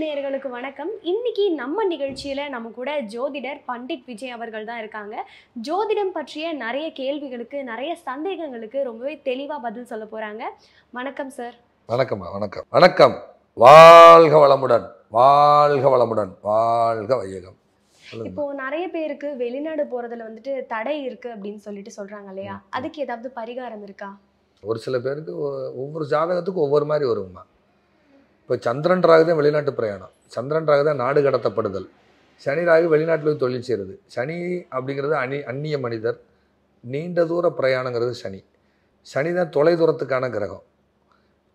நேர்களுக்கு வணக்கம் இன்னைக்கு நம்ம நிகழ்ச்சியில் நம்ம கூட ஜோதிடர் பண்டிட் விஜய் அவர்கள் தான் இருக்காங்க ஜோதிடம் பற்றிய நிறைய கேள்விகளுக்கு நிறைய சந்தேகங்களுக்கு ரொம்பவே தெளிவாக பதில் சொல்ல போகிறாங்க வணக்கம் சார் வணக்கம் வணக்கம் வணக்கம் வாழ்க வளமுடன் வாழ்க வளமுடன் வாழ்க வையகம் இப்போ நிறைய பேருக்கு வெளிநாடு போறதுல வந்துட்டு தடை இருக்கு அப்படின்னு சொல்லிட்டு சொல்றாங்க இல்லையா அதுக்கு ஏதாவது பரிகாரம் இருக்கா ஒரு சில பேருக்கு ஒவ்வொரு ஜாதகத்துக்கு ஒவ்வொரு மாதிரி வருங்கம்மா இப்போ சந்திரன் ராகு தான் வெளிநாட்டு பிரயாணம் சந்திரன் ராகு தான் நாடு கடத்தப்படுதல் சனி ராகு வெளிநாட்டில் தொழில் செய்கிறது சனி அப்படிங்கிறது அணி அந்நிய மனிதர் நீண்ட தூர பிரயாணங்கிறது சனி சனி தான் தொலை தூரத்துக்கான கிரகம்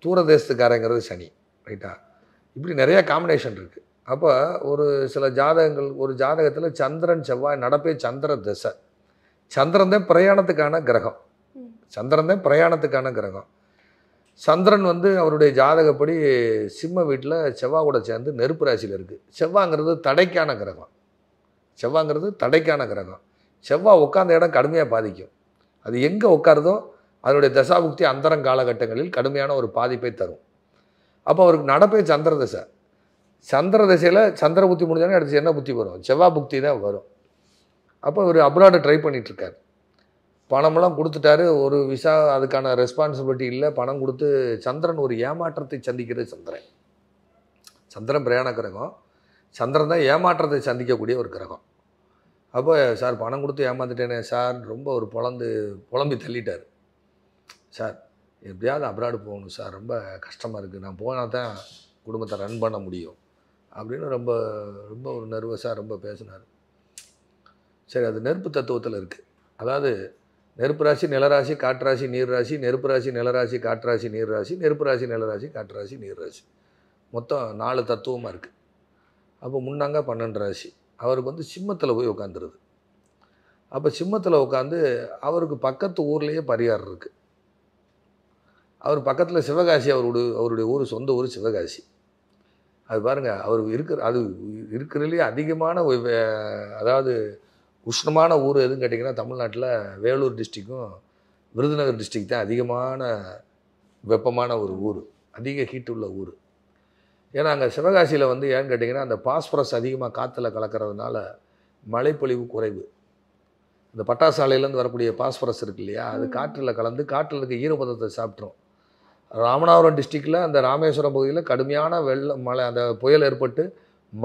தூர தேசத்துக்காரங்கிறது சனி ரைட்டா இப்படி நிறையா காம்பினேஷன் இருக்குது அப்போ ஒரு சில ஜாதகங்கள் ஒரு ஜாதகத்தில் சந்திரன் செவ்வாய் நடப்பே சந்திர திசை சந்திரன் தான் பிரயாணத்துக்கான கிரகம் சந்திரன் தான் பிரயாணத்துக்கான கிரகம் சந்திரன் வந்து அவருடைய ஜாதகப்படி சிம்ம வீட்டில் செவ்வா கூட சேர்ந்து நெருப்பு ராசியில் இருக்குது செவ்வாங்கிறது தடைக்கான கிரகம் செவ்வாங்கிறது தடைக்கான கிரகம் செவ்வாய் உட்காந்த இடம் கடுமையாக பாதிக்கும் அது எங்கே உட்காருதோ அதனுடைய தசாபுக்தி அந்தரம் காலகட்டங்களில் கடுமையான ஒரு பாதிப்பை தரும் அப்போ அவருக்கு நடப்பே சந்திர தசை சந்திர தசையில் சந்திர புத்தி முடிஞ்சாலும் அடுத்து என்ன புத்தி வரும் செவ்வாய் புக்தி தான் வரும் அப்போ இவர் அப்ராடு ட்ரை பண்ணிகிட்ருக்காரு பணமெல்லாம் கொடுத்துட்டாரு ஒரு விசா அதுக்கான ரெஸ்பான்சிபிலிட்டி இல்லை பணம் கொடுத்து சந்திரன் ஒரு ஏமாற்றத்தை சந்திக்கிறது சந்திரன் சந்திரன் பிரயாண கிரகம் சந்திரன் தான் ஏமாற்றத்தை சந்திக்கக்கூடிய ஒரு கிரகம் அப்போ சார் பணம் கொடுத்து ஏமாந்துட்டேனே சார் ரொம்ப ஒரு புலந்து புலம்பி தள்ளிட்டார் சார் எப்படியாவது அப்ராடு போகணும் சார் ரொம்ப கஷ்டமாக இருக்குது நான் போனால் தான் குடும்பத்தை ரன் பண்ண முடியும் அப்படின்னு ரொம்ப ரொம்ப ஒரு நர்வஸாக ரொம்ப பேசினார் சரி அது நெருப்பு தத்துவத்தில் இருக்குது அதாவது நெருப்பு ராசி நிலராசி காற்றாசி நீர்ராசி நெருப்பு ராசி நிலராசி காற்றாசி நீர்ராசி நெருப்பு ராசி நிலராசி காற்றாசி நீர்ராசி மொத்தம் நாலு தத்துவமாக இருக்குது அப்போ முன்னாங்க பன்னெண்டு ராசி அவருக்கு வந்து சிம்மத்தில் போய் உட்காந்துருது அப்போ சிம்மத்தில் உட்காந்து அவருக்கு பக்கத்து ஊர்லேயே பரிகாரம் இருக்குது அவர் பக்கத்தில் சிவகாசி அவருடைய அவருடைய ஊர் சொந்த ஊர் சிவகாசி அது பாருங்கள் அவர் இருக்கிற அது இருக்கிறதுலேயே அதிகமான அதாவது உஷ்ணமான ஊர் எதுன்னு கேட்டிங்கன்னா தமிழ்நாட்டில் வேலூர் டிஸ்ட்ரிக்கும் விருதுநகர் டிஸ்ட்ரிக் தான் அதிகமான வெப்பமான ஒரு ஊர் அதிக ஹீட் உள்ள ஊர் ஏன்னா அங்கே சிவகாசியில் வந்து ஏன்னு கேட்டிங்கன்னா அந்த பாஸ்பரஸ் அதிகமாக காற்றுல கலக்கிறதுனால மழைப்பொழிவு குறைவு இந்த பட்டாசாலையிலேருந்து வரக்கூடிய பாஸ்பரஸ் இருக்கு இல்லையா அது காற்றில் கலந்து காற்றில் இருக்க ஈரப்பதத்தை சாப்பிட்ரும் ராமநாதபுரம் டிஸ்ட்ரிக்டில் அந்த ராமேஸ்வரம் பகுதியில் கடுமையான வெள்ளம் மழை அந்த புயல் ஏற்பட்டு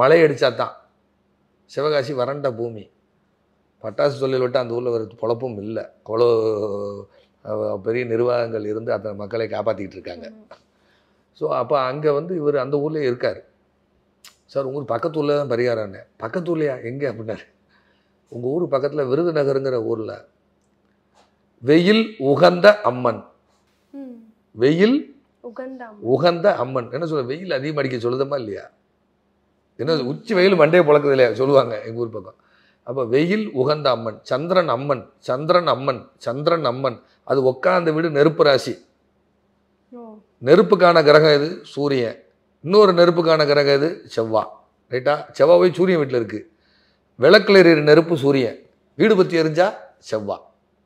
மழை அடித்தா தான் சிவகாசி வறண்ட பூமி பட்டாசு தொழில் விட்டு அந்த ஊரில் ஒரு குழப்பும் இல்லை அவ்வளோ பெரிய நிர்வாகங்கள் இருந்து அந்த மக்களை காப்பாற்றிக்கிட்டு இருக்காங்க ஸோ அப்போ அங்கே வந்து இவர் அந்த ஊர்லேயே இருக்கார் சார் உங்கள் ஊர் பக்கத்து ஊரில் தான் பரிகாரம்னே பக்கத்து ஊர்லையா எங்கே அப்படின்னாரு உங்கள் ஊர் பக்கத்தில் விருதுநகருங்கிற ஊரில் வெயில் உகந்த அம்மன் வெயில் உகந்த அம்மன் என்ன சொல்ல வெயில் அதிகமாக அடிக்க சொல்லுதமா இல்லையா என்ன உச்சி வெயில் மண்டே பழக்கிறது இல்லையா சொல்லுவாங்க எங்கள் ஊர் பக்கம் அப்போ வெயில் உகந்த அம்மன் சந்திரன் அம்மன் சந்திரன் அம்மன் சந்திரன் அம்மன் அது உட்காந்த வீடு நெருப்பு ராசி நெருப்புக்கான கிரகம் இது சூரியன் இன்னொரு நெருப்புக்கான கிரகம் இது செவ்வா ரைட்டா செவ்வா போய் சூரியன் வீட்டில் இருக்குது விளக்கில் எறிகிற நெருப்பு சூரியன் வீடு பற்றி எரிஞ்சா செவ்வா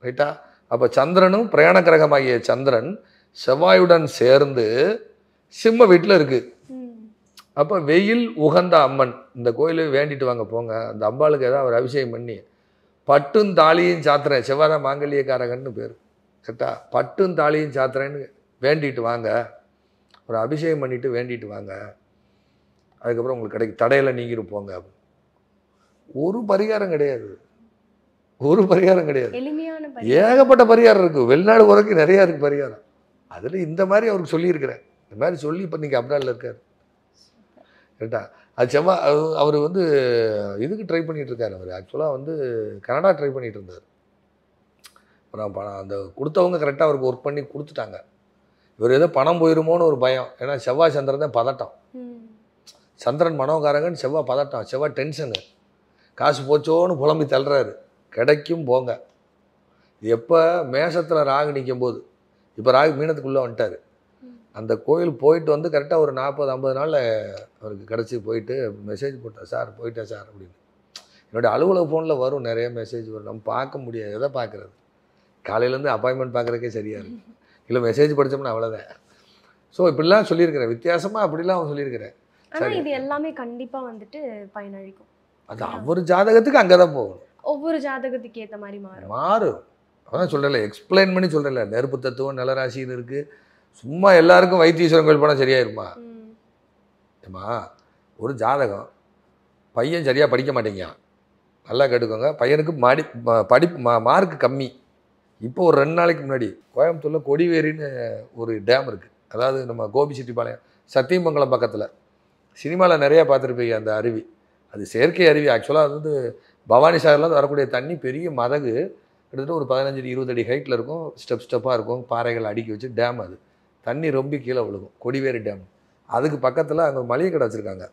ரைட்டா அப்போ சந்திரனும் பிரயாண கிரகமாகிய சந்திரன் செவ்வாயுடன் சேர்ந்து சிம்ம வீட்டில் இருக்குது அப்போ வெயில் உகந்த அம்மன் இந்த கோயிலுக்கு வேண்டிட்டு வாங்க போங்க அந்த அம்பாளுக்கு ஏதாவது அவர் அபிஷேகம் பண்ணி பட்டும் தாலியும் சாத்துறேன் செவ்வார மாங்கல்யக்காரகன்னு பேர் கரெக்டாக பட்டும் தாலியும் சாத்துறேன்னு வேண்டிட்டு வாங்க ஒரு அபிஷேகம் பண்ணிவிட்டு வேண்டிட்டு வாங்க அதுக்கப்புறம் உங்களுக்கு கிடைக்கும் தடையில் நீங்கிட்டு போங்க ஒரு பரிகாரம் கிடையாது ஒரு பரிகாரம் கிடையாது ஏகப்பட்ட பரிகாரம் இருக்குது வெளிநாடு உரைக்கு நிறையா இருக்குது பரிகாரம் அதில் இந்த மாதிரி அவருக்கு சொல்லியிருக்கிறேன் இந்த மாதிரி சொல்லி இப்போ நீங்கள் அப்ராடில் இருக்கார் ரைட்டா அது செவ்வா அவர் வந்து இதுக்கு ட்ரை பண்ணிகிட்டு அவர் ஆக்சுவலாக வந்து கனடா ட்ரை பண்ணிகிட்டு இருந்தார் அப்புறம் பணம் அந்த கொடுத்தவங்க கரெக்டாக அவருக்கு ஒர்க் பண்ணி கொடுத்துட்டாங்க இவர் ஏதோ பணம் போயிருமோன்னு ஒரு பயம் ஏன்னா செவ்வாய் சந்திரன் தான் பதட்டம் சந்திரன் மனோகாரங்கன்னு செவ்வாய் பதட்டம் செவ்வாய் டென்ஷனு காசு போச்சோன்னு புலம்பி தள்ளுறாரு கிடைக்கும் போங்க எப்போ மேஷத்தில் ராகு நிற்கும் போது இப்போ ராகு மீனத்துக்குள்ளே வந்துட்டார் அந்த கோயில் போயிட்டு வந்து கரெக்டாக ஒரு நாற்பது ஐம்பது நாளில் அவருக்கு கிடச்சி போயிட்டு மெசேஜ் போட்டார் சார் போயிட்டேன் சார் அப்படின்னு என்னுடைய அலுவலக ஃபோனில் வரும் நிறைய மெசேஜ் வரும் நம்ம பார்க்க முடியாது எதை பார்க்குறது காலையிலேருந்து அப்பாயின்மெண்ட் பார்க்குறக்கே சரியாக இருக்கும் இல்லை மெசேஜ் படித்தோம்னா அவ்வளோதான் ஸோ இப்படிலாம் சொல்லியிருக்கிறேன் வித்தியாசமாக அப்படிலாம் அவன் சொல்லியிருக்கிறேன் ஆனால் இது எல்லாமே கண்டிப்பாக வந்துட்டு பயனளிக்கும் அது அவர் ஜாதகத்துக்கு அங்கே தான் போகும் ஒவ்வொரு ஜாதகத்துக்கு ஏற்ற மாதிரி மாறும் மாறும் அதான் சொல்கிறல எக்ஸ்பிளைன் பண்ணி சொல்கிறல நெருப்பு தத்துவம் நல்ல ராசின்னு இருக்குது சும்மா எல்லாருக்கும் வைத்தீஸ்வரன் கோயில் போனால் சரியாயிருமா ஏம்மா ஒரு ஜாதகம் பையன் சரியாக படிக்க மாட்டேங்கியான் நல்லா கேட்டுக்கோங்க பையனுக்கு மாடி படிப்பு மா மார்க் கம்மி இப்போ ஒரு ரெண்டு நாளைக்கு முன்னாடி கோயம்புத்தூரில் கொடிவேரின்னு ஒரு டேம் இருக்குது அதாவது நம்ம கோபிச்செட்டிப்பாளையம் சத்தியமங்கலம் பக்கத்தில் சினிமாவில் நிறையா பார்த்துருப்பீங்க அந்த அருவி அது செயற்கை அருவி ஆக்சுவலாக அது வந்து பவானி சாகரில் வரக்கூடிய தண்ணி பெரிய மதகு கிட்டத்தட்ட ஒரு பதினஞ்சு இருபது அடி ஹைட்டில் இருக்கும் ஸ்டெப் ஸ்டெப்பாக இருக்கும் பாறைகள் அடுக்கி வச்சு டேம் அது தண்ணி ரொம்ப கீழே விழுகும் கொடிவேரி டேம் அதுக்கு பக்கத்தில் அங்கே மளிகை கடை வச்சுருக்காங்க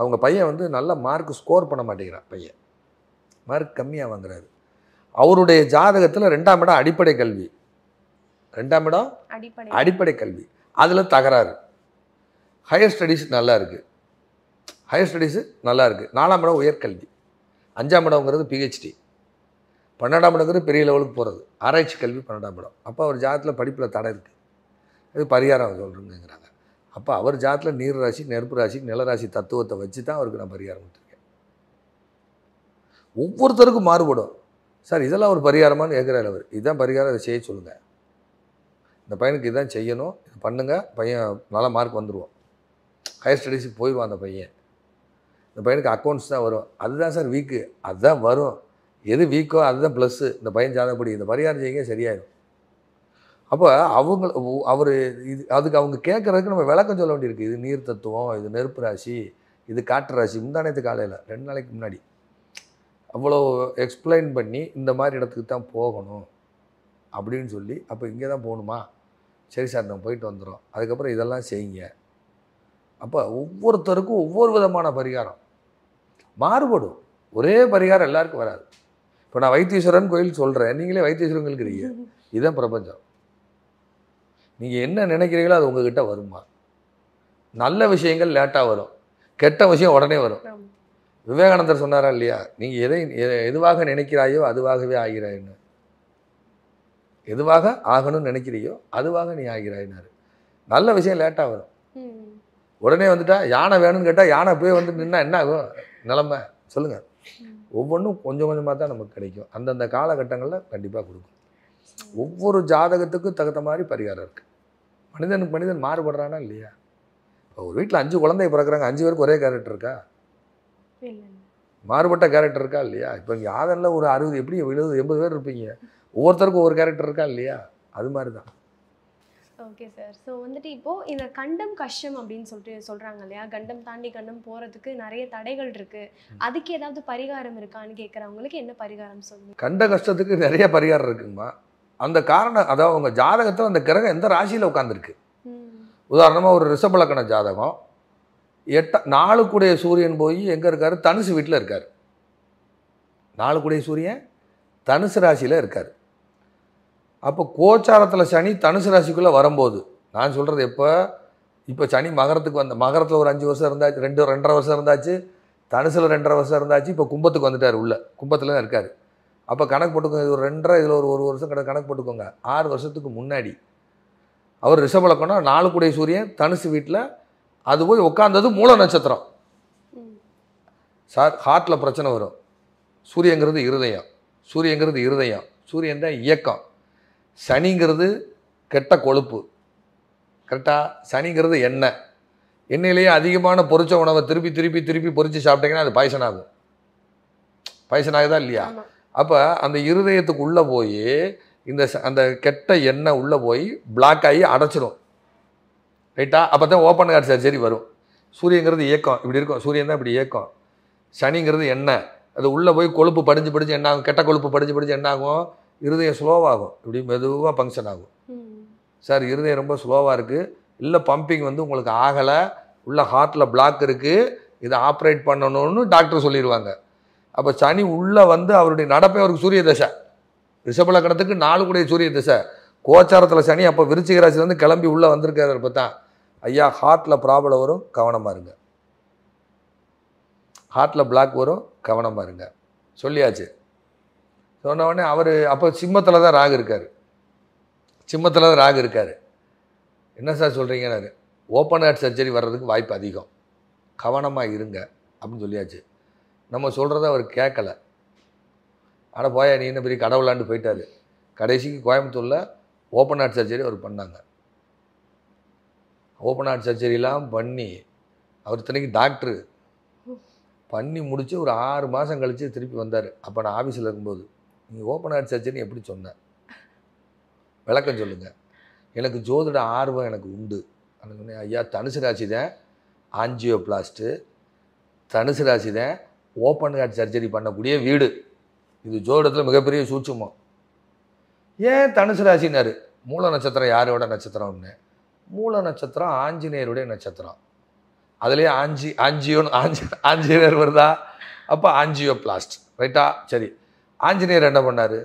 அவங்க பையன் வந்து நல்ல மார்க் ஸ்கோர் பண்ண மாட்டேங்கிறான் பையன் மார்க் கம்மியாக வாங்குறாரு அவருடைய ஜாதகத்தில் ரெண்டாம் இடம் அடிப்படை கல்வி ரெண்டாம் இடம் அடிப்படை கல்வி அதில் தகராறு ஹையர் ஸ்டடீஸ் நல்லா இருக்குது ஹையர் ஸ்டடீஸு நல்லா இருக்குது நாலாம் இடம் உயர்கல்வி அஞ்சாம் இடம்ங்கிறது பிஹெச்டி பன்னெண்டாம் இடங்கிறது பெரிய லெவலுக்கு போகிறது ஆராய்ச்சி கல்வி பன்னெண்டாம் இடம் அப்போ அவர் ஜாதத்தில் படிப்பில் தடை இருக்குது இது பரிகாரம் சொல்கிறேங்கிறாங்க அப்போ அவர் ஜாத்தில் நீர் ராசி நெருப்பு ராசி நிலராசி தத்துவத்தை வச்சு தான் அவருக்கு நான் பரிகாரம் கொடுத்துருக்கேன் ஒவ்வொருத்தருக்கும் மாறுபடும் சார் இதெல்லாம் ஒரு பரிகாரமானு கேட்குறாரு அவர் இதுதான் பரிகாரம் அதை செய்ய சொல்லுங்கள் இந்த பையனுக்கு இதுதான் செய்யணும் இதை பண்ணுங்கள் பையன் நல்ல மார்க் வந்துடுவோம் ஹையர் ஸ்டடீஸுக்கு போயிடுவான் அந்த பையன் இந்த பையனுக்கு அக்கௌண்ட்ஸ் தான் வரும் அதுதான் சார் வீக்கு அதுதான் வரும் எது வீக்கோ அதுதான் ப்ளஸ்ஸு இந்த பையன் ஜாதகப்படி இந்த பரிகாரம் செய்யுங்க சரியாயிடும் அப்போ அவங்க அவர் இது அதுக்கு அவங்க கேட்குறதுக்கு நம்ம விளக்கம் சொல்ல வேண்டியிருக்கு இது நீர் தத்துவம் இது நெருப்பு ராசி இது காற்று ராசி முந்தானத்து காலையில் ரெண்டு நாளைக்கு முன்னாடி அவ்வளோ எக்ஸ்பிளைன் பண்ணி இந்த மாதிரி இடத்துக்கு தான் போகணும் அப்படின்னு சொல்லி அப்போ இங்கே தான் போகணுமா சரி சார் நம்ம போயிட்டு வந்துடும் அதுக்கப்புறம் இதெல்லாம் செய்யுங்க அப்போ ஒவ்வொருத்தருக்கும் ஒவ்வொரு விதமான பரிகாரம் மாறுபடும் ஒரே பரிகாரம் எல்லாருக்கும் வராது இப்போ நான் வைத்தீஸ்வரன் கோயில் சொல்கிறேன் நீங்களே வைத்தீஸ்வரன் கோயில் இதுதான் பிரபஞ்சம் நீங்கள் என்ன நினைக்கிறீங்களோ அது உங்ககிட்ட வருமா நல்ல விஷயங்கள் லேட்டாக வரும் கெட்ட விஷயம் உடனே வரும் விவேகானந்தர் சொன்னாரா இல்லையா நீங்கள் எதை எதுவாக நினைக்கிறாயோ அதுவாகவே ஆகிறாயின்னு எதுவாக ஆகணும்னு நினைக்கிறியோ அதுவாக நீ ஆகிறாயினாரு நல்ல விஷயம் லேட்டாக வரும் உடனே வந்துட்டா யானை வேணும்னு கேட்டால் யானை போய் வந்து நின்னா என்ன ஆகும் நிலமை சொல்லுங்கள் ஒவ்வொன்றும் கொஞ்சம் கொஞ்சமாக தான் நமக்கு கிடைக்கும் அந்தந்த காலகட்டங்களில் கண்டிப்பாக கொடுக்கும் ஒவ்வொரு ஜாதகத்துக்கும் தகுந்த மாதிரி பரிகாரம் இருக்குது மனிதனுக்கு மனிதன் மாறுபடுறானா இல்லையா இப்போ ஒரு வீட்டில் அஞ்சு குழந்தை பிறக்கிறாங்க அஞ்சு பேருக்கு ஒரே கேரக்டர் இருக்கா மாறுபட்ட கேரக்டர் இருக்கா இல்லையா இப்போ இங்கே ஆதரில் ஒரு அறுபது எப்படி எழுபது எண்பது பேர் இருப்பீங்க ஒவ்வொருத்தருக்கும் ஒவ்வொரு கேரக்டர் இருக்கா இல்லையா அது மாதிரி தான் ஓகே சார் ஸோ வந்துட்டு இப்போது இந்த கண்டம் கஷ்டம் அப்படின்னு சொல்லிட்டு சொல்கிறாங்க இல்லையா கண்டம் தாண்டி கண்டம் போகிறதுக்கு நிறைய தடைகள் இருக்குது அதுக்கு ஏதாவது பரிகாரம் இருக்கான்னு கேட்குறவங்களுக்கு என்ன பரிகாரம் சொல்லுங்கள் கண்ட கஷ்டத்துக்கு நிறைய பரிகாரம் இருக்குங்கம்மா அந்த காரணம் அதாவது உங்கள் ஜாதகத்தில் அந்த கிரகம் எந்த ராசியில் உட்காந்துருக்கு உதாரணமாக ஒரு ரிஷபலக்கண ஜாதகம் எட்ட நாலு கூடைய சூரியன் போய் எங்கே இருக்கார் தனுசு வீட்டில் இருக்கார் நாலு கூடைய சூரியன் தனுசு ராசியில் இருக்கார் அப்போ கோச்சாரத்தில் சனி தனுசு ராசிக்குள்ளே வரும்போது நான் சொல்கிறது எப்போ இப்போ சனி மகரத்துக்கு வந்த மகரத்தில் ஒரு அஞ்சு வருஷம் இருந்தாச்சு ரெண்டு ரெண்டரை வருஷம் இருந்தாச்சு தனுசில் ரெண்டரை வருஷம் இருந்தாச்சு இப்போ கும்பத்துக்கு வந்துட்டார் உள்ளே கும்பத்தில் தான் இருக்கார் அப்போ கணக்கு போட்டுக்கோங்க இது ஒரு ரெண்டரை இதில் ஒரு ஒரு வருஷம் கணக்கு கணக்கு போட்டுக்கோங்க ஆறு வருஷத்துக்கு முன்னாடி அவர் ரிஷபலக்கம்னா நாலு கூடிய சூரியன் தனுசு வீட்டில் அது போய் உட்காந்தது மூல நட்சத்திரம் சார் ஹார்ட்டில் பிரச்சனை வரும் சூரியங்கிறது இருதயம் சூரியங்கிறது இருதயம் சூரியன் தான் இயக்கம் சனிங்கிறது கெட்ட கொழுப்பு கரெக்டாக சனிங்கிறது எண்ணெய் எண்ணெயிலேயே அதிகமான பொறிச்ச உணவை திருப்பி திருப்பி திருப்பி பொறிச்சு சாப்பிட்டீங்கன்னா அது பாய்சன் ஆகும் பாய்சன் ஆகுதா இல்லையா அப்போ அந்த இருதயத்துக்குள்ளே போய் இந்த அந்த கெட்ட எண்ணெய் உள்ளே போய் பிளாக் ஆகி அடைச்சிடும் ரைட்டா அப்போ தான் ஓப்பன் கார்டு சர்ஜரி வரும் சூரியங்கிறது இயக்கம் இப்படி இருக்கும் சூரியன் தான் இப்படி இயக்கம் சனிங்கிறது எண்ணெய் அது உள்ளே போய் கொழுப்பு படிஞ்சு படிஞ்சு என்ன ஆகும் கெட்ட கொழுப்பு படிஞ்சு படிஞ்சு என்ன ஆகும் இருதயம் ஸ்லோவாகும் இப்படி மெதுவாக ஃபங்க்ஷன் ஆகும் சார் இருதயம் ரொம்ப ஸ்லோவாக இருக்குது இல்லை பம்பிங் வந்து உங்களுக்கு ஆகலை உள்ள ஹார்ட்டில் பிளாக் இருக்குது இதை ஆப்ரேட் பண்ணணும்னு டாக்டர் சொல்லிடுவாங்க அப்போ சனி உள்ளே வந்து அவருடைய நடப்பை அவருக்கு சூரிய தசை ரிஷபலக்கணத்துக்கு நாலு கூடிய சூரிய தசை கோச்சாரத்தில் சனி அப்போ விருச்சிக வந்து கிளம்பி உள்ளே வந்திருக்கிறத இப்போ தான் ஐயா ஹார்ட்டில் ப்ராப்ளம் வரும் கவனமாக இருங்க ஹார்ட்டில் பிளாக் வரும் கவனமாக இருங்க சொல்லியாச்சு சொன்னவொடனே அவர் அப்போ சிம்மத்தில் தான் ராகு இருக்கார் சிம்மத்தில் தான் ராகு இருக்கார் என்ன சார் சொல்கிறீங்கன்னாரு ஓப்பன் ஹார்ட் சர்ஜரி வர்றதுக்கு வாய்ப்பு அதிகம் கவனமாக இருங்க அப்படின்னு சொல்லியாச்சு நம்ம சொல்கிறத அவர் கேட்கலை ஆனால் போயா நீ என்ன பெரிய கடவுளாண்டு போயிட்டார் கடைசிக்கு கோயம்புத்தூரில் ஓப்பன் ஹார்ட் சர்ஜரி அவர் பண்ணாங்க ஓப்பன் ஹார்ட் சர்ஜரிலாம் பண்ணி அவர் இத்தனைக்கு டாக்டரு பண்ணி முடித்து ஒரு ஆறு மாதம் கழித்து திருப்பி வந்தார் அப்போ நான் ஆஃபீஸில் இருக்கும்போது நீங்கள் ஓப்பன் ஹார்ட் சர்ஜரி எப்படி சொன்னேன் விளக்கம் சொல்லுங்கள் எனக்கு ஜோதிட ஆர்வம் எனக்கு உண்டு அப்படின்னு ஐயா தனுசு ராசி தான் ஆஞ்சியோ பிளாஸ்ட்டு தனுசு ராசி தான் ஓப்பன் ஹார்ட் சர்ஜரி பண்ணக்கூடிய வீடு இது ஜோடத்தில் மிகப்பெரிய சூட்சமம் ஏன் தனுசு ராசினார் மூல நட்சத்திரம் யாரோட நட்சத்திரம்னு மூல நட்சத்திரம் ஆஞ்சநேயருடைய நட்சத்திரம் அதுலேயே ஆஞ்சி ஆஞ்சியோன்னு ஆஞ்சி ஆஞ்சநேயர் வருதா அப்போ ஆஞ்சியோ பிளாஸ்ட் ரைட்டா சரி ஆஞ்சநேயர் என்ன பண்ணார்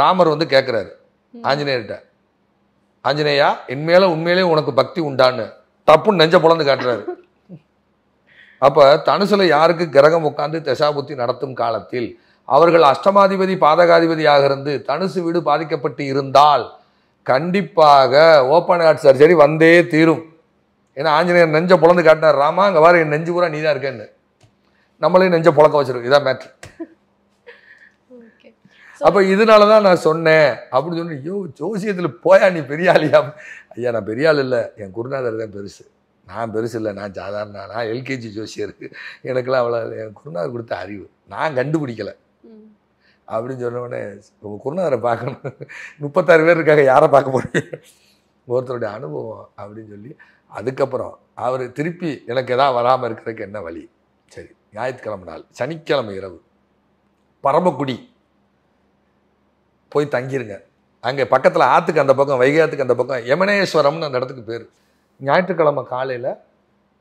ராமர் வந்து கேட்குறாரு ஆஞ்சநேயர்கிட்ட ஆஞ்சநேயா இன்மேல உண்மையிலேயே உனக்கு பக்தி உண்டான்னு தப்புன்னு நெஞ்ச புலந்து காட்டுறாரு அப்போ தனுசில் யாருக்கு கிரகம் உட்காந்து தசாபுத்தி நடத்தும் காலத்தில் அவர்கள் அஷ்டமாதிபதி பாதகாதிபதியாக இருந்து தனுசு வீடு பாதிக்கப்பட்டு இருந்தால் கண்டிப்பாக ஓப்பன் ஹார்ட் சர்ஜரி வந்தே தீரும் ஏன்னா ஆஞ்சநேயர் நெஞ்ச புலந்து காட்டினார் ராமா அங்கே வேறு என் நெஞ்சு பூரா நீ தான் இருக்கேன்னு நம்மளையும் நெஞ்ச புழக்க வச்சிருக்கோம் இதான் மேட்ரு அப்போ இதனால தான் நான் சொன்னேன் அப்படின்னு சொன்னேன் ஐயோ ஜோசியத்தில் போயா நீ பெரிய ஆளியா ஐயா நான் பெரிய ஆள் இல்லை என் குருநாதர் தான் பெருசு நான் பெருசு இல்லை நான் சாதாரண நான் எல்கேஜி ஜோசியர் எனக்கெல்லாம் அவ்வளோ என் குருநாதர் கொடுத்த அறிவு நான் கண்டுபிடிக்கலை அப்படின்னு சொன்ன உடனே உங்கள் குருநாதரை பார்க்கணும் முப்பத்தாறு பேர் இருக்காங்க யாரை பார்க்க போகிறீங்க ஒருத்தருடைய அனுபவம் அப்படின்னு சொல்லி அதுக்கப்புறம் அவர் திருப்பி எனக்கு எதாவது வராமல் இருக்கிறதுக்கு என்ன வழி சரி ஞாயிற்றுக்கிழமை நாள் சனிக்கிழமை இரவு பரமக்குடி போய் தங்கிருங்க அங்கே பக்கத்தில் ஆற்றுக்கு அந்த பக்கம் வைகாத்துக்கு அந்த பக்கம் யமனேஸ்வரம்னு அந்த இடத்துக்கு பேர் ஞாயிற்றுக்கிழமை காலையில்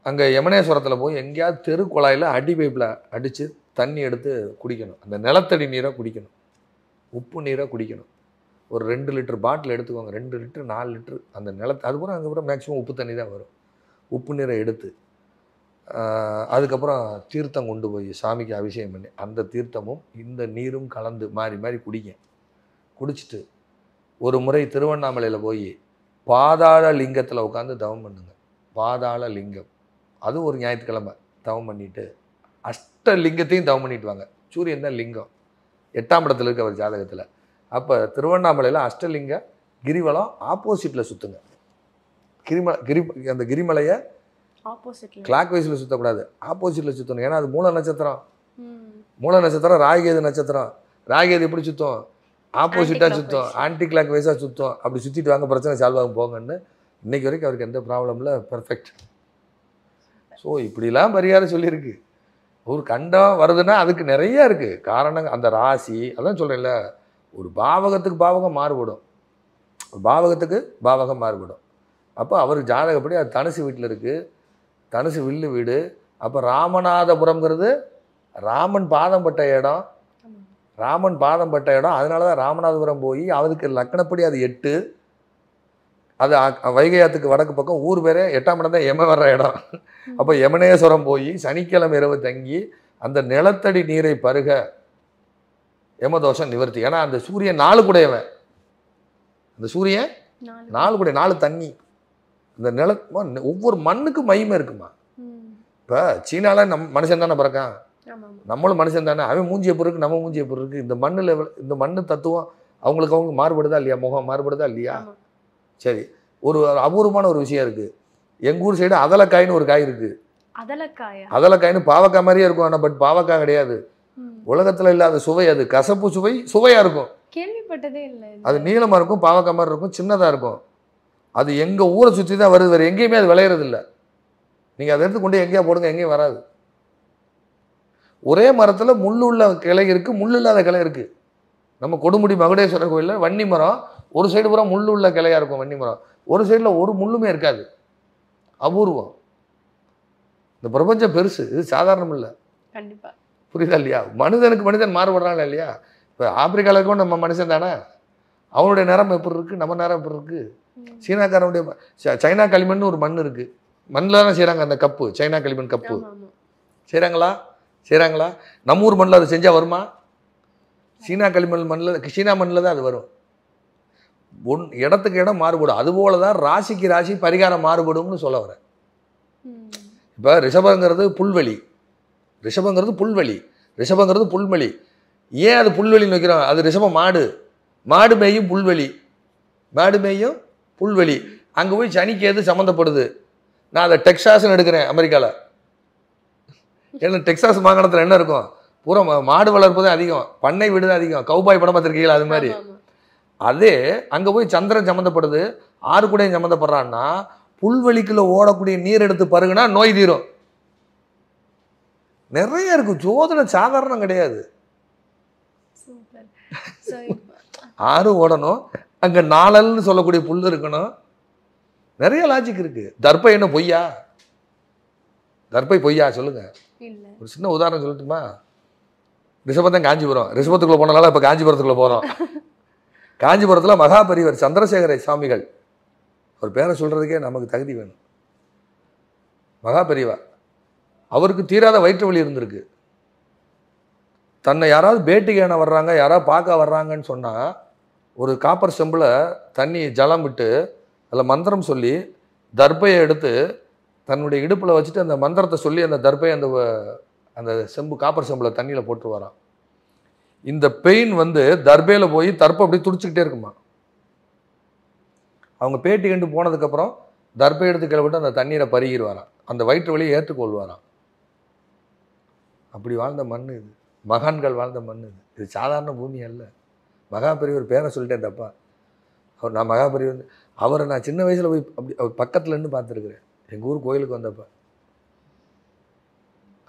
அங்கே யமனேஸ்வரத்தில் போய் எங்கேயாவது தெரு குழாயில் அடி பைப்பில் அடித்து தண்ணி எடுத்து குடிக்கணும் அந்த நிலத்தடி நீரை குடிக்கணும் உப்பு நீரை குடிக்கணும் ஒரு ரெண்டு லிட்டர் பாட்டில் எடுத்துக்கோங்க ரெண்டு லிட்டர் நாலு லிட்டர் அந்த நிலத்து அதுக்கப்புறம் அங்கேப்புறம் மேக்ஸிமம் உப்பு தண்ணி தான் வரும் உப்பு நீரை எடுத்து அதுக்கப்புறம் தீர்த்தம் கொண்டு போய் சாமிக்கு அபிஷேகம் பண்ணி அந்த தீர்த்தமும் இந்த நீரும் கலந்து மாறி மாறி குடிங்க குடிச்சிட்டு ஒரு முறை திருவண்ணாமலையில் போய் பாதாள லிங்கத்தில் உட்காந்து தவம் பண்ணுங்க பாதாள லிங்கம் அது ஒரு ஞாயிற்றுக்கிழமை தவம் பண்ணிட்டு அஷ்ட லிங்கத்தையும் தவம் பண்ணிட்டு வாங்க சூரியன் தான் லிங்கம் எட்டாம் இடத்துல இருக்க ஒரு ஜாதகத்தில் அப்போ திருவண்ணாமலையில் அஷ்டலிங்க கிரிவலம் ஆப்போசிட்டில் சுற்றுங்க கிரிமலை கிரி அந்த கிரிமலையை கிளாக் வைஸில் சுற்றக்கூடாது ஆப்போசிட்டில் சுற்றணும் ஏன்னா அது மூல நட்சத்திரம் மூல நட்சத்திரம் ராகேது நட்சத்திரம் ராகேது எப்படி சுற்றும் ஆப்போசிட்டாக சுத்தம் ஆன்டி கிளாக் வைஸாக சுத்தம் அப்படி சுற்றிட்டு வாங்க பிரச்சனை சால்வ் ஆகும் போங்கன்னு இன்றைக்கி வரைக்கும் அவருக்கு எந்த ப்ராப்ளமில் பர்ஃபெக்ட் ஸோ இப்படிலாம் பரிகாரம் சொல்லியிருக்கு ஒரு கண்டம் வருதுன்னா அதுக்கு நிறையா இருக்குது காரணம் அந்த ராசி அதான் சொல்கிறேன்ல ஒரு பாவகத்துக்கு பாவகம் மாறுபடும் பாவகத்துக்கு பாவகம் மாறுபடும் அப்போ அவருக்கு ஜாதகப்படி அது தனுசு வீட்டில் இருக்குது தனுசு வில்லு வீடு அப்போ ராமநாதபுரம்ங்கிறது ராமன் பாதம் பட்ட இடம் ராமன் பாதம் பட்ட இடம் அதனால தான் ராமநாதபுரம் போய் அதுக்கு லக்கணப்படி அது எட்டு அது வைகையாத்துக்கு வடக்கு பக்கம் ஊர் பேரே எட்டாம் இடம் தான் எம வர்ற இடம் அப்போ யமனேஸ்வரம் போய் சனிக்கிழமை இரவு தங்கி அந்த நிலத்தடி நீரை பருக யமதோஷம் நிவர்த்தி ஏன்னா அந்த சூரியன் நாலு கூடையவன் அந்த சூரியன் நாலு கூட நாலு தண்ணி இந்த நில ஒவ்வொரு மண்ணுக்கும் மையமே இருக்குமா இப்போ சீனாவில் நம் மனுஷன் தானே பிறக்கான் நம்மளும் மனுஷன் தானே அவன் மூஞ்சிய பொருக்கு நம்ம மூஞ்சிய பொருக்கு இந்த மண்ணில் இந்த மண்ணு தத்துவம் அவங்களுக்கு அவங்களுக்கு மாறுபடுதா இல்லையா முகம் மாறுபடுதா இல்லையா சரி ஒரு அபூர்வமான ஒரு விஷயம் இருக்கு எங்கள் ஊர் சைடு அதலக்காய்னு ஒரு காய் இருக்குது அதலக்காய்னு பாவக்காய் மாதிரியே இருக்கும் ஆனால் பட் பாவக்காய் கிடையாது உலகத்தில் இல்லாத சுவை அது கசப்பு சுவை சுவையாக இருக்கும் கேள்விப்பட்டதே இல்லை அது நீளமாக இருக்கும் பாவக்காய் மாதிரி இருக்கும் சின்னதாக இருக்கும் அது எங்கள் ஊரை சுற்றி தான் வருது வேறு எங்கேயுமே அது விளையிறது இல்லை நீங்கள் அதை எடுத்து கொண்டு எங்கேயா போடுங்க எங்கேயும் வராது ஒரே மரத்தில் முள் உள்ள கிளை இருக்குது முள் இல்லாத கிளை இருக்குது நம்ம கொடுமுடி மகுடேஸ்வரர் கோயிலில் வன்னி மரம் ஒரு சைடு பூரா முள் உள்ள கிளையாக இருக்கும் வன்னி மரம் ஒரு சைடில் ஒரு முள்ளுமே இருக்காது அபூர்வம் இந்த பிரபஞ்சம் பெருசு இது சாதாரணம் இல்லை கண்டிப்பாக புரியுதா இல்லையா மனிதனுக்கு மனிதன் மாறுபடுறாங்களா இல்லையா இப்போ ஆப்பிரிக்காவில் இருக்கவும் நம்ம மனுஷன் தானே அவனுடைய நேரம் எப்படி இருக்குது நம்ம நேரம் எப்படி இருக்குது சீனாக்காரனுடைய சைனா களிமண்னு ஒரு மண் இருக்குது மண்ணில் தானே செய்கிறாங்க அந்த கப்பு சைனா களிமண் கப்பு செய்கிறாங்களா செய்கிறாங்களா நம்ம ஊர் மண்ணில் அது செஞ்சால் வருமா சீனா களிமண் மண்ணில் சீனா மண்ணில் தான் அது வரும் ஒன் இடத்துக்கு இடம் மாறுபடும் அதுபோல தான் ராசிக்கு ராசி பரிகாரம் மாறுபடும்னு சொல்ல வரேன் இப்போ ரிஷபங்கிறது புல்வெளி ரிஷபங்கிறது புல்வெளி ரிஷபங்கிறது புல்வெளி ஏன் அது புல்வெளின்னு வைக்கிறோம் அது ரிஷப மாடு மாடு மேயும் புல்வெளி மாடு மேயும் புல்வெளி அங்கே போய் சனிக்கு எது சம்மந்தப்படுது நான் அதை டெக்ஸாஸ்ன்னு எடுக்கிறேன் அமெரிக்காவில் ஏன்னா டெக்ஸாஸ் மாகாணத்தில் என்ன இருக்கும் பூரா மாடு வளர்ப்பு தான் அதிகம் பண்ணை வீடு தான் அதிகம் கௌபாய் படம் பார்த்துருக்கீங்களா அது மாதிரி அதே அங்கே போய் சந்திரன் சம்மந்தப்படுது ஆறு கூட சம்மந்தப்படுறான்னா புல்வெளிக்கில் ஓடக்கூடிய நீர் எடுத்து பருகுனா நோய் தீரும் நிறைய இருக்கு ஜோதிட சாதாரணம் கிடையாது ஆறு ஓடணும் அங்கே நாளல்னு சொல்லக்கூடிய புல் இருக்கணும் நிறைய லாஜிக் இருக்கு தர்ப்பை என்ன பொய்யா தர்ப்பை பொய்யா சொல்லுங்க ஒரு சின்ன உதாரணம் சொல்லட்டுமா ரிஷபத்தன் காஞ்சிபுரம் ரிஷபத்துக்குள்ள போனால இப்போ காஞ்சிபுரத்துக்குள்ளே போகிறோம் காஞ்சிபுரத்தில் மகாபரிவர் சந்திரசேகர சுவாமிகள் அவர் பேரை சொல்கிறதுக்கே நமக்கு தகுதி வேணும் மகாபெரிவா அவருக்கு தீராத வயிற்று வலி இருந்திருக்கு தன்னை யாராவது பேட்டி கேண வர்றாங்க யாராவது பார்க்க வர்றாங்கன்னு சொன்னால் ஒரு காப்பர் செம்பில் தண்ணி ஜலம் விட்டு அதில் மந்திரம் சொல்லி தர்பையை எடுத்து தன்னுடைய இடுப்பில் வச்சுட்டு அந்த மந்திரத்தை சொல்லி அந்த தர்பை அந்த அந்த செம்பு காப்பர் செம்பில் தண்ணியில் போட்டு வரான் இந்த பெயின் வந்து தர்பையில் போய் தர்ப்பை அப்படியே துடிச்சிக்கிட்டே இருக்குமா அவங்க பேட்டி கண்டு போனதுக்கப்புறம் தர்பை எடுத்து கிளப்பிட்டு அந்த தண்ணீரை பருகிடுவாராம் அந்த வயிற்று வழியை ஏற்றுக்கொள்வாராம் அப்படி வாழ்ந்த மண் இது மகான்கள் வாழ்ந்த மண் இது இது சாதாரண பூமி அல்ல மகாபெரியவர் பேரை சொல்லிட்டேன் தப்பா அவர் நான் மகாபெரியவர் அவரை நான் சின்ன வயசில் போய் அப்படி அவர் பக்கத்தில் நின்று பார்த்துருக்குறேன் எங்கள் ஊர் கோயிலுக்கு வந்தப்போ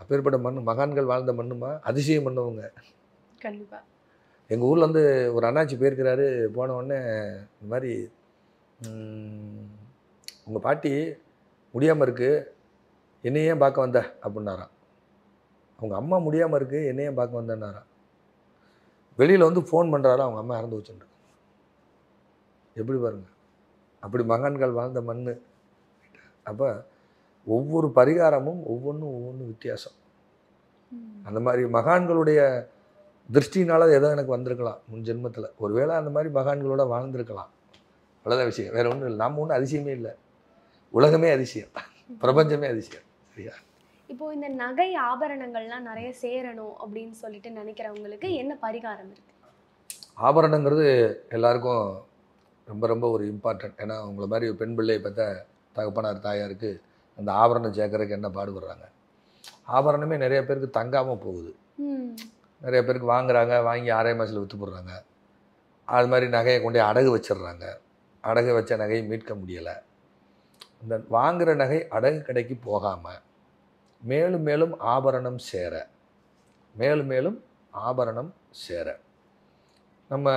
அப்பேற்பட்ட மண் மகான்கள் வாழ்ந்த மண்ணுமா அதிசயம் பண்ணவங்க கண்டிப்பாக எங்கள் ஊரில் வந்து ஒரு அண்ணாச்சி போயிருக்கிறாரு போன உடனே இந்த மாதிரி உங்கள் பாட்டி முடியாமல் இருக்குது என்னையே பார்க்க வந்த அப்படின்னாராம் அவங்க அம்மா முடியாமல் இருக்குது என்னையே பார்க்க வந்தேன்னாராம் வெளியில் வந்து ஃபோன் பண்ணுறாரா அவங்க அம்மா இறந்து வச்சுருக்கு எப்படி பாருங்கள் அப்படி மகான்கள் வாழ்ந்த மண் அப்போ ஒவ்வொரு பரிகாரமும் ஒவ்வொன்றும் ஒவ்வொன்றும் வித்தியாசம் அந்த மாதிரி மகான்களுடைய திருஷ்டினால ஏதோ எனக்கு வந்திருக்கலாம் முன் ஜென்மத்தில் ஒருவேளை அந்த மாதிரி மகான்களோட வாழ்ந்திருக்கலாம் அவ்வளோதான் விஷயம் வேறு ஒன்றும் இல்லை நாம் ஒன்றும் அதிசயமே இல்லை உலகமே அதிசயம் பிரபஞ்சமே அதிசயம் சரியா இப்போது இந்த நகை ஆபரணங்கள்லாம் நிறைய சேரணும் அப்படின்னு சொல்லிட்டு நினைக்கிறவங்களுக்கு என்ன பரிகாரம் இருக்குது ஆபரணங்கிறது எல்லாருக்கும் ரொம்ப ரொம்ப ஒரு இம்பார்ட்டன்ட் ஏன்னா உங்களை மாதிரி பெண் பிள்ளையை பார்த்தா தகப்பனார் தாயாருக்கு அந்த ஆபரணம் சேர்க்கறதுக்கு என்ன பாடுபடுறாங்க ஆபரணமே நிறைய பேருக்கு தங்காமல் போகுது நிறைய பேருக்கு வாங்குறாங்க வாங்கி ஆறே மாதத்தில் விற்று போடுறாங்க அது மாதிரி நகையை கொண்டு அடகு வச்சிடுறாங்க அடகு வச்ச நகையை மீட்க முடியலை இந்த வாங்குகிற நகை அடகு கடைக்கு போகாமல் மேலும் மேலும் ஆபரணம் சேர மேலும் மேலும் ஆபரணம் சேர நம்ம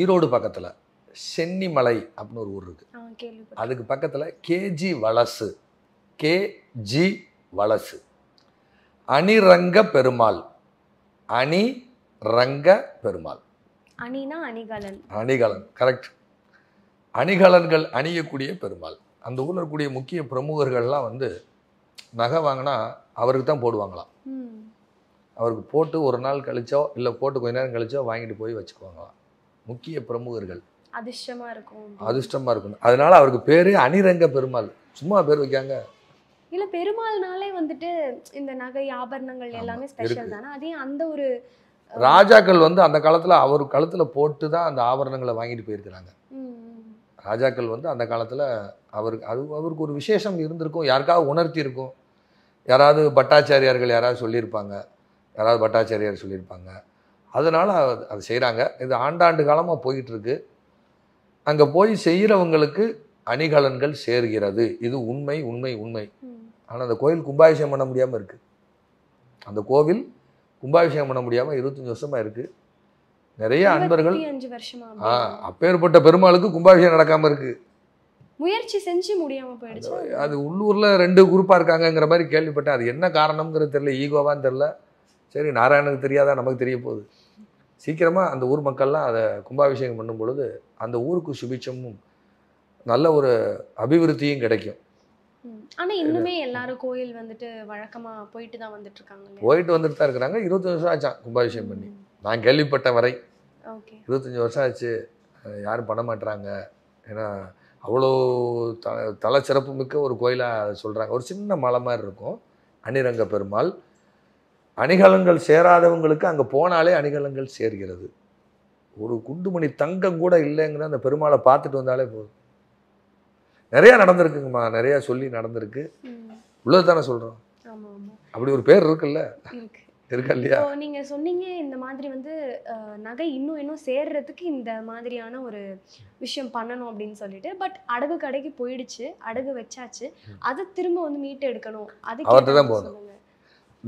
ஈரோடு பக்கத்தில் சென்னிமலை அப்படின்னு ஒரு ஊர் இருக்குது அதுக்கு பக்கத்தில் கேஜி வலசு கேஜி வலசு அணிரங்க பெருமாள் அணி ரங்க பெருமாள் அணினா அணிகலன் அணிகலன் கரெக்ட் அணிகலன்கள் அணியக்கூடிய பெருமாள் அந்த ஊரில் இருக்கக்கூடிய முக்கிய பிரமுகர்கள்லாம் வந்து நகை வாங்கினா அவருக்கு தான் போடுவாங்களாம் அவருக்கு போட்டு ஒரு நாள் கழிச்சோ இல்லை போட்டு கொஞ்ச நேரம் கழிச்சோ வாங்கிட்டு போய் வச்சுக்குவாங்களாம் முக்கிய பிரமுகர்கள் அதிர்ஷ்டமா இருக்கும் அதிர்ஷ்டமா இருக்கும் அதனால அவருக்கு பேரு அனிரங்க பெருமாள் சும்மா பேர் வைக்காங்க இல்ல பெருமாள்னாலே வந்துட்டு இந்த நகை ஆபரணங்கள் எல்லாமே ஸ்பெஷல் தானே அதே அந்த ஒரு ராஜாக்கள் வந்து அந்த காலத்துல அவர் கழுத்துல போட்டு தான் அந்த ஆபரணங்களை வாங்கிட்டு போயிருக்கிறாங்க ராஜாக்கள் வந்து அந்த காலத்துல அவருக்கு அது அவருக்கு ஒரு விசேஷம் இருந்திருக்கும் யாருக்காவது உணர்த்தி இருக்கும் யாராவது பட்டாச்சாரியார்கள் யாராவது சொல்லியிருப்பாங்க யாராவது பட்டாச்சாரியார் சொல்லியிருப்பாங்க அதனால் அது செய்கிறாங்க இது ஆண்டாண்டு காலமாக இருக்கு அங்கே போய் செய்கிறவங்களுக்கு அணிகலன்கள் சேர்கிறது இது உண்மை உண்மை உண்மை ஆனால் அந்த கோயில் கும்பாபிஷேகம் பண்ண முடியாமல் இருக்குது அந்த கோவில் கும்பாபிஷேகம் பண்ண முடியாமல் இருபத்தஞ்சி வருஷமாக இருக்குது நிறைய அன்பர்கள் ஆ அப்பேற்பட்ட பெருமாளுக்கு கும்பாபிஷேகம் நடக்காமல் இருக்குது முயற்சி செஞ்சு முடியாமல் போயிடுச்சு அது உள்ளூரில் ரெண்டு குரூப்பாக இருக்காங்கங்கிற மாதிரி கேள்விப்பட்டேன் அது என்ன காரணம்ங்கிறது தெரியல ஈகோவான்னு தெரியல சரி நாராயணனுக்கு தெரியாதா நமக்கு தெரிய போகுது சீக்கிரமாக அந்த ஊர் மக்கள்லாம் அதை கும்பாபிஷேகம் பண்ணும் பொழுது அந்த ஊருக்கு சுபிச்சமும் நல்ல ஒரு அபிவிருத்தியும் கிடைக்கும் ஆனால் இன்னுமே எல்லாரும் கோயில் வந்துட்டு வழக்கமாக போயிட்டு தான் வந்துட்டு இருக்காங்க போயிட்டு வந்துட்டு தான் இருக்கிறாங்க இருபத்தஞ்சு வருஷம் ஆச்சான் கும்பாபிஷேகம் பண்ணி நான் கேள்விப்பட்ட வரை இருபத்தஞ்சி வருஷம் ஆச்சு யாரும் பண்ண மாட்டுறாங்க ஏன்னா அவ்வளோ த தலை சிறப்பு மிக்க ஒரு கோயிலாக சொல்கிறாங்க ஒரு சின்ன மலை மாதிரி இருக்கும் அனிரங்க பெருமாள் அணிகலங்கள் சேராதவங்களுக்கு அங்கே போனாலே அணிகலங்கள் சேர்கிறது ஒரு குண்டுமணி தங்கம் கூட இல்லைங்கிற அந்த பெருமாளை பார்த்துட்டு வந்தாலே போதும் நிறையா நடந்திருக்குங்கம்மா நிறையா சொல்லி நடந்திருக்கு உள்ளது தானே சொல்கிறோம் அப்படி ஒரு பேர் இருக்குல்ல இருக்கா இல்லையா நீங்கள் சொன்னீங்க இந்த மாதிரி வந்து நகை இன்னும் இன்னும் சேர்றதுக்கு இந்த மாதிரியான ஒரு விஷயம் பண்ணணும் அப்படின்னு சொல்லிட்டு பட் அடகு கடைக்கு போயிடுச்சு அடகு வச்சாச்சு அது திரும்ப வந்து மீட்டு எடுக்கணும் அது அவர்கிட்ட தான் போகணும்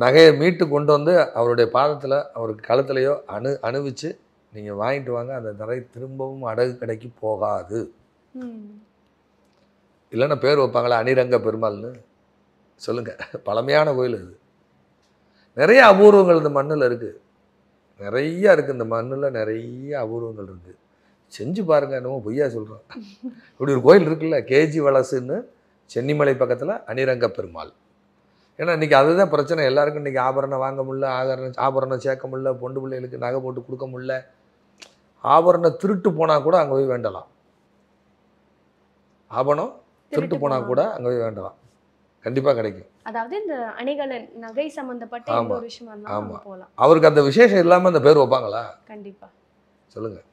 நகையை மீட்டு கொண்டு வந்து அவருடைய பாதத்தில் அவருக்கு கழுத்துலையோ அணு அணுவிச்சு நீங்கள் வாங்கிட்டு வாங்க அந்த நகை திரும்பவும் அடகு கடைக்கு போகாது இல்லைன்னா பேர் வைப்பாங்களா அணிரங்க பெருமாள்னு சொல்லுங்கள் பழமையான கோயில் இது நிறைய அபூர்வங்கள் இந்த மண்ணில் இருக்குது நிறைய இருக்குது இந்த மண்ணில் நிறைய அபூர்வங்கள் இருக்குது செஞ்சு பாருங்கள் நம்ம பொய்யா சொல்கிறோம் இப்படி ஒரு கோயில் இருக்குல்ல கேஜி வலசுன்னு சென்னிமலை பக்கத்தில் அணிரங்க பெருமாள் ஏன்னா இன்றைக்கி அதுதான் பிரச்சனை எல்லாருக்கும் இன்றைக்கி ஆபரணம் வாங்க முடியல ஆகரணம் ஆபரணம் சேர்க்க முடியல பொண்டு பிள்ளைகளுக்கு நகை போட்டு கொடுக்க முடியல ஆபரணம் திருட்டு போனால் கூட அங்கே போய் வேண்டலாம் ஆபரணம் திருட்டு போனால் கூட அங்கே போய் வேண்டலாம் கண்டிப்பாக கிடைக்கும் அதாவது இந்த அணிகலன் நகை சம்மந்தப்பட்ட ஆமாம் ஆமாம் அவருக்கு அந்த விசேஷம் இல்லாமல் அந்த பேர் வைப்பாங்களா கண்டிப்பாக சொல்லுங்கள்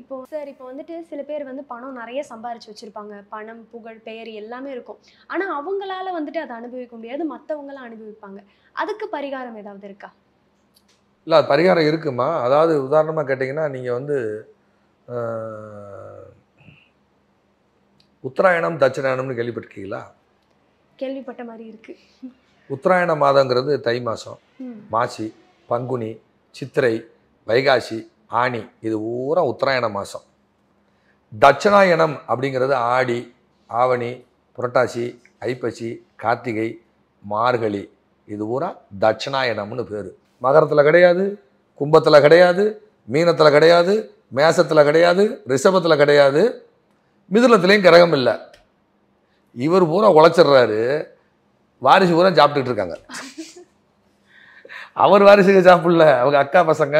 இப்போ சார் இப்போ வந்துட்டு சில பேர் வந்து பணம் நிறைய சம்பாரிச்சு வச்சுருப்பாங்க பணம் புகழ் பெயர் எல்லாமே இருக்கும் ஆனால் அவங்களால வந்துட்டு அதை அனுபவிக்க முடியாது மற்றவங்களாம் அனுபவிப்பாங்க அதுக்கு பரிகாரம் ஏதாவது இருக்கா இல்லை பரிகாரம் இருக்குமா அதாவது உதாரணமாக கேட்டீங்கன்னா நீங்கள் வந்து உத்தராயணம் தட்சிணாயணம்னு கேள்விப்பட்டிருக்கீங்களா கேள்விப்பட்ட மாதிரி இருக்கு உத்தராயண மாதங்கிறது தை மாதம் மாசி பங்குனி சித்திரை வைகாசி ஆணி இது பூரா உத்தராயண மாதம் தட்சிணாயனம் அப்படிங்கிறது ஆடி ஆவணி புரட்டாசி ஐப்பசி கார்த்திகை மார்கழி இது பூரா தட்சிணாயனம்னு பேர் மகரத்தில் கிடையாது கும்பத்தில் கிடையாது மீனத்தில் கிடையாது மேசத்தில் கிடையாது ரிஷபத்தில் கிடையாது மிதுனத்துலேயும் கிரகம் இல்லை இவர் பூரா உழைச்சிடுறாரு வாரிசு பூரா சாப்பிட்டுட்டு இருக்காங்க அவர் வாரிசுக்கு சாப்பிடல அவங்க அக்கா பசங்க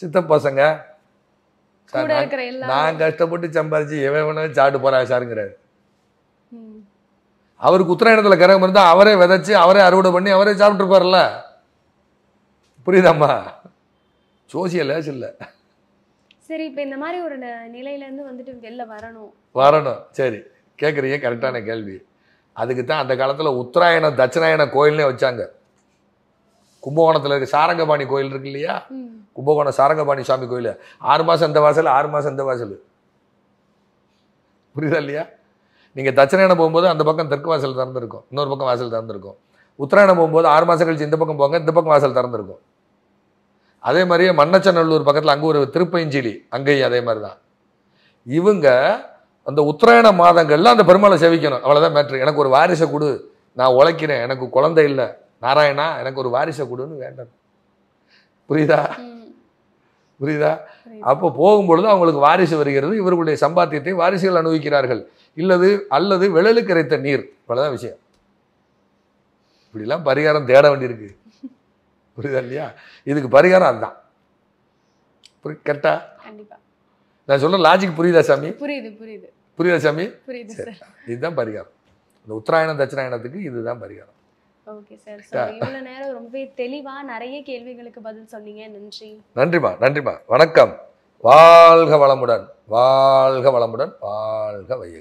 சித்த பசங்க நான் கஷ்டப்பட்டு சம்பாரிச்சு எவன் வேணாலும் சாப்பிட்டு போறா சாருங்கிறாரு அவருக்கு உத்தராயணத்துல கிரகம் இருந்தா அவரே விதைச்சு அவரே அறுவடை பண்ணி அவரே சாப்பிட்டுருப்பார்ல புரியுதாம்மா சோசிய லேஸ் இல்லை சரி இப்போ இந்த மாதிரி ஒரு நிலையிலேருந்து வந்துட்டு வெளில வரணும் வரணும் சரி கேட்குறீங்க கரெக்டான கேள்வி அதுக்கு தான் அந்த காலத்தில் உத்தராயணம் தட்சிணாயண கோயில்னே வச்சாங்க கும்பகோணத்தில் இருக்க சாரங்கபாணி கோயில் இருக்கு இல்லையா கும்பகோணம் சாரங்கபாணி சுவாமி கோயில் ஆறு மாதம் இந்த வாசல் ஆறு மாதம் இந்த வாசல் புரியுதா இல்லையா நீங்கள் தட்சிணாயணம் போகும்போது அந்த பக்கம் தெற்கு வாசல் திறந்துருக்கும் இன்னொரு பக்கம் வாசல் திறந்துருக்கும் உத்தராயணம் போகும்போது ஆறு மாதம் கழிச்சு இந்த பக்கம் போங்க இந்த பக்கம் வாசல் திறந்துருக்கும் அதே மாதிரியே மன்னச்சநல்லூர் பக்கத்தில் அங்கே ஒரு திருப்பயஞ்சிலி அங்கேயும் அதே மாதிரி தான் இவங்க அந்த உத்தராயண மாதங்களில் அந்த பெருமாளை சேவிக்கணும் அவ்வளோதான் மேட்ரு எனக்கு ஒரு வாரிசை கொடு நான் உழைக்கிறேன் எனக்கு குழந்தை இல்லை நாராயணா எனக்கு ஒரு வாரிசை கொடுன்னு வேண்டாம் புரியுதா புரியுதா அப்போ போகும்பொழுது அவங்களுக்கு வாரிசு வருகிறது இவர்களுடைய சம்பாத்தியத்தை வாரிசுகள் அனுபவிக்கிறார்கள் இல்லது அல்லது விழலு கரைத்த நீர் இவ்வளோதான் விஷயம் இப்படிலாம் பரிகாரம் தேட வேண்டியிருக்கு புரியுதா இல்லையா இதுக்கு பரிகாரம் அதுதான் புரி கரெக்டா நான் சொல்ற லாஜிக் புரியுதா சாமி புரியுது புரியுது புரியுதா சாமி புரியுது இதுதான் பரிகாரம் இந்த உத்தராயணம் தட்சிணாயணத்துக்கு இதுதான் பரிகாரம் ஓகே சார் இவ்வளோ நேரம் ரொம்பவே தெளிவாக நிறைய கேள்விகளுக்கு பதில் சொன்னீங்க நன்றி நன்றிம்மா நன்றிம்மா வணக்கம் வாழ்க வளமுடன் வாழ்க வளமுடன் வாழ்க வையகம்